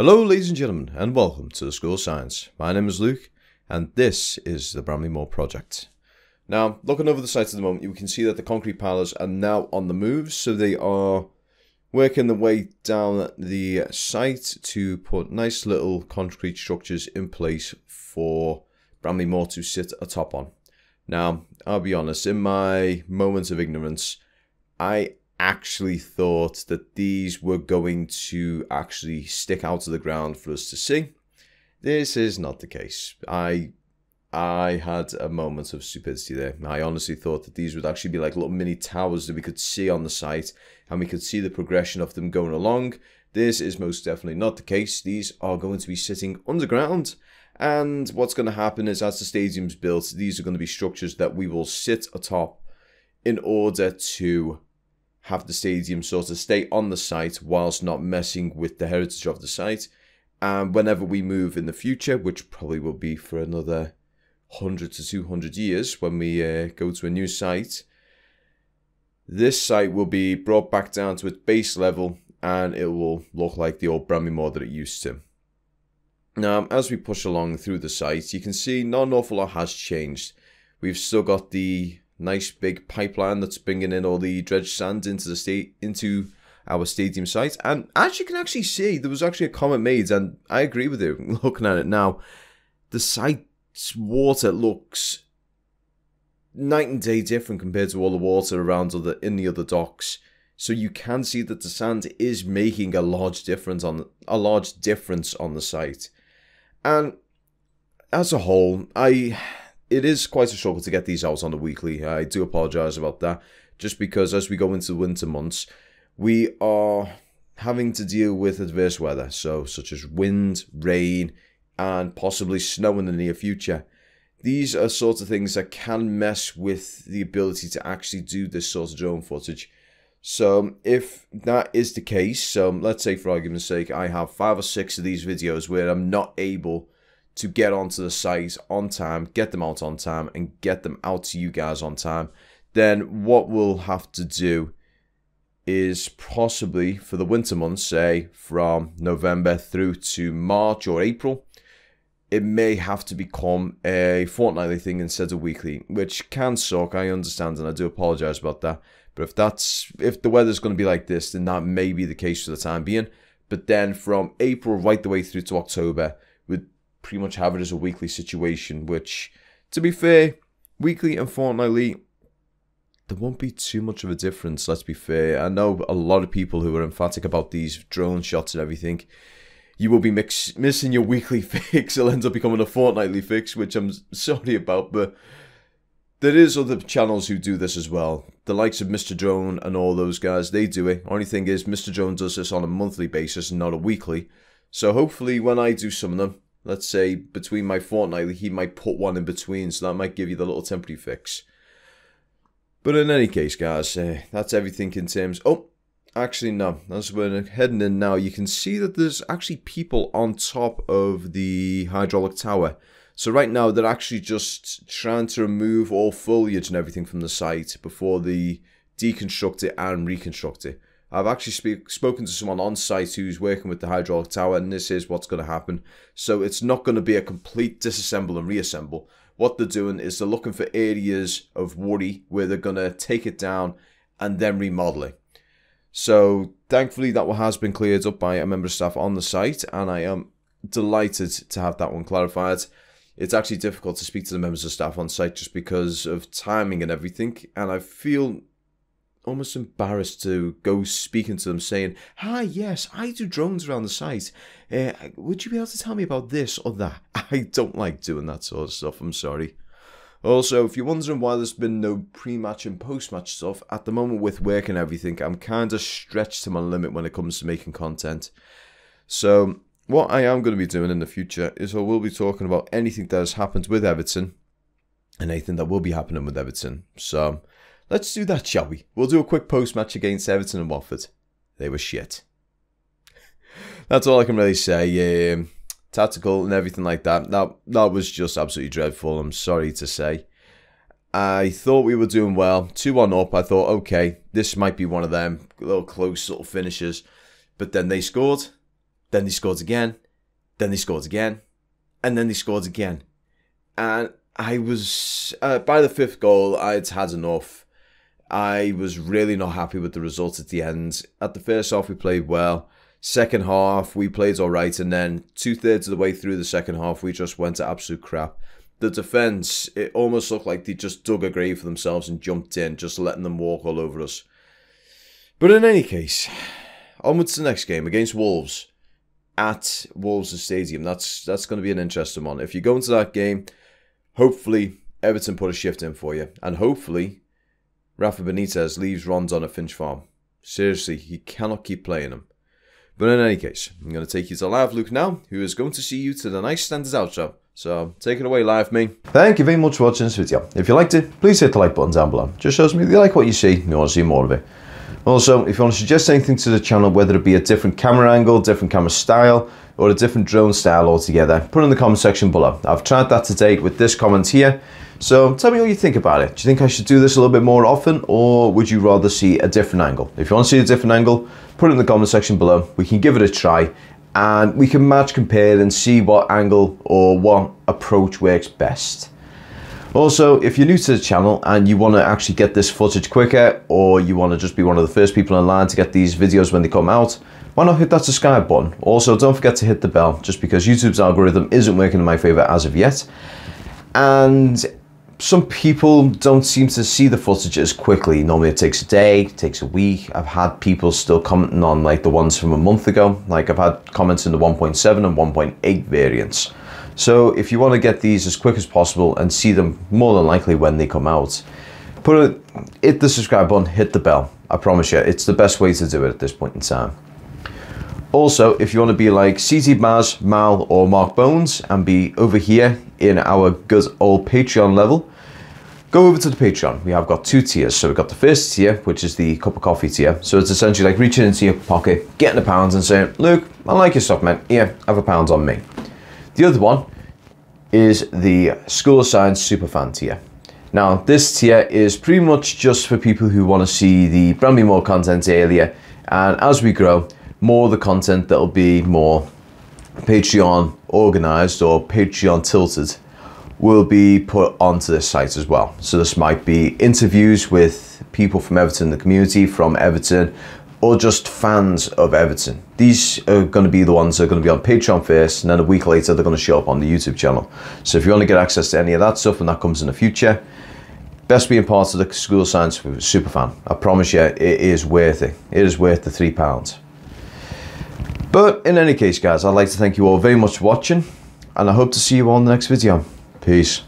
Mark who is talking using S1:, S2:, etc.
S1: Hello, ladies and gentlemen, and welcome to the School of Science. My name is Luke, and this is the Bramley Moor Project. Now, looking over the site at the moment, you can see that the concrete pillars are now on the move, so they are working their way down the site to put nice little concrete structures in place for Bramley Moor to sit atop on. Now, I'll be honest, in my moments of ignorance, I actually thought that these were going to actually stick out of the ground for us to see. This is not the case. I I had a moment of stupidity there. I honestly thought that these would actually be like little mini towers that we could see on the site and we could see the progression of them going along. This is most definitely not the case. These are going to be sitting underground and what's going to happen is as the stadium's built, these are going to be structures that we will sit atop in order to have the stadium sort of stay on the site whilst not messing with the heritage of the site. And whenever we move in the future, which probably will be for another 100 to 200 years when we uh, go to a new site, this site will be brought back down to its base level and it will look like the old Bramley Moor that it used to. Now, as we push along through the site, you can see not an awful lot has changed. We've still got the nice big pipeline that's bringing in all the dredged sand into the state into our stadium site. And as you can actually see, there was actually a comment made, and I agree with you. Looking at it now, the site's water looks night and day different compared to all the water around other in the other docks. So you can see that the sand is making a large difference on a large difference on the site. And as a whole, I it is quite a struggle to get these out on the weekly. I do apologise about that. Just because as we go into the winter months, we are having to deal with adverse weather, so such as wind, rain, and possibly snow in the near future. These are sorts of things that can mess with the ability to actually do this sort of drone footage. So if that is the case, let's say for argument's sake, I have five or six of these videos where I'm not able to get onto the site on time, get them out on time, and get them out to you guys on time, then what we'll have to do is possibly for the winter months, say from November through to March or April, it may have to become a fortnightly thing instead of weekly, which can suck. I understand, and I do apologize about that. But if that's if the weather's going to be like this, then that may be the case for the time being. But then from April right the way through to October, pretty much have it as a weekly situation, which, to be fair, weekly and fortnightly, there won't be too much of a difference, let's be fair. I know a lot of people who are emphatic about these drone shots and everything. You will be mix- missing your weekly fix. It'll end up becoming a fortnightly fix, which I'm sorry about, but there is other channels who do this as well. The likes of Mr. Drone and all those guys, they do it. Only thing is, Mr. Drone does this on a monthly basis and not a weekly. So hopefully when I do some of them, let's say between my fortnightly, he might put one in between, so that might give you the little temporary fix. But in any case, guys, uh, that's everything in terms. Oh, actually, no, that's where we're heading in now. You can see that there's actually people on top of the hydraulic tower. So right now, they're actually just trying to remove all foliage and everything from the site before they deconstruct it and reconstruct it. I've actually speak, spoken to someone on site who's working with the hydraulic tower, and this is what's going to happen. So it's not going to be a complete disassemble and reassemble. What they're doing is they're looking for areas of worry where they're going to take it down and then remodeling. So thankfully that has been cleared up by a member of staff on the site, and I am delighted to have that one clarified. It's actually difficult to speak to the members of staff on site just because of timing and everything, and I feel almost embarrassed to go speaking to them saying, Hi, yes, I do drones around the site. Uh, would you be able to tell me about this or that? I don't like doing that sort of stuff, I'm sorry. Also, if you're wondering why there's been no pre-match and post-match stuff, at the moment with work and everything, I'm kind of stretched to my limit when it comes to making content. So, what I am going to be doing in the future is I will be talking about anything that has happened with Everton and anything that will be happening with Everton. So, Let's do that, shall we? We'll do a quick post-match against Everton and Watford. They were shit. That's all I can really say. Um, tactical and everything like that. That that was just absolutely dreadful. I'm sorry to say. I thought we were doing well. 2-1 up. I thought, okay, this might be one of them. Little close little finishes. But then they scored. Then they scored again. Then they scored again. And then they scored again. And I was... Uh, by the fifth goal, I would had enough. I was really not happy with the result at the end. At the first half, we played well. Second half, we played all right. And then two thirds of the way through the second half, we just went to absolute crap. The defence, it almost looked like they just dug a grave for themselves and jumped in, just letting them walk all over us. But in any case, onwards to the next game against Wolves at Wolves Stadium. That's that's going to be an interesting one. If you go into that game, hopefully Everton put a shift in for you, and hopefully Rafa Benitez leaves Rondon a Finch Farm. Seriously, he cannot keep playing him. But in any case, I'm going to take you to Live Luke now, who is going to see you to the nice standards outro. So, take it away, Live Me. Thank you very much for watching this video. If you liked it, please hit the like button down below. Just shows me that you like what you see and you want to see more of it. Also, if you want to suggest anything to the channel, whether it be a different camera angle, different camera style, or a different drone style altogether, put in the comment section below. I've tried that to date with this comment here. So tell me what you think about it. Do you think I should do this a little bit more often or would you rather see a different angle? If you want to see a different angle, put it in the comment section below. We can give it a try and we can match compare and see what angle or what approach works best. Also, if you're new to the channel and you want to actually get this footage quicker or you want to just be one of the first people in line to get these videos when they come out, why not hit that subscribe button? Also, don't forget to hit the bell just because YouTube's algorithm isn't working in my favor as of yet. And some people don't seem to see the footage as quickly. Normally it takes a day, it takes a week. I've had people still commenting on like the ones from a month ago. Like I've had comments in the 1.7 and 1.8 variants. So if you want to get these as quick as possible and see them more than likely when they come out, put a, hit the subscribe button, hit the bell. I promise you, it's the best way to do it at this point in time. Also, if you want to be like CZ Maz, Mal, or Mark Bones and be over here in our good old Patreon level, go over to the Patreon. We have got two tiers. So we've got the first tier, which is the cup of coffee tier. So it's essentially like reaching into your pocket, getting a pound and saying, Luke, I like your stuff, man. Yeah, have a pound on me. The other one is the School of Science Superfan tier. Now, this tier is pretty much just for people who want to see the brand more content earlier, and as we grow, more of the content that'll be more Patreon organized or Patreon tilted will be put onto this site as well. So this might be interviews with people from Everton, the community from Everton, or just fans of Everton. These are going to be the ones that are going to be on Patreon first, and then a week later they're going to show up on the YouTube channel. So if you want to get access to any of that stuff, and that comes in the future, best being part of the School of Science Superfan. I promise you, it is worth it. It is worth the three pounds. But in any case, guys, I'd like to thank you all very much for watching, and I hope to see you all in the next video. Peace.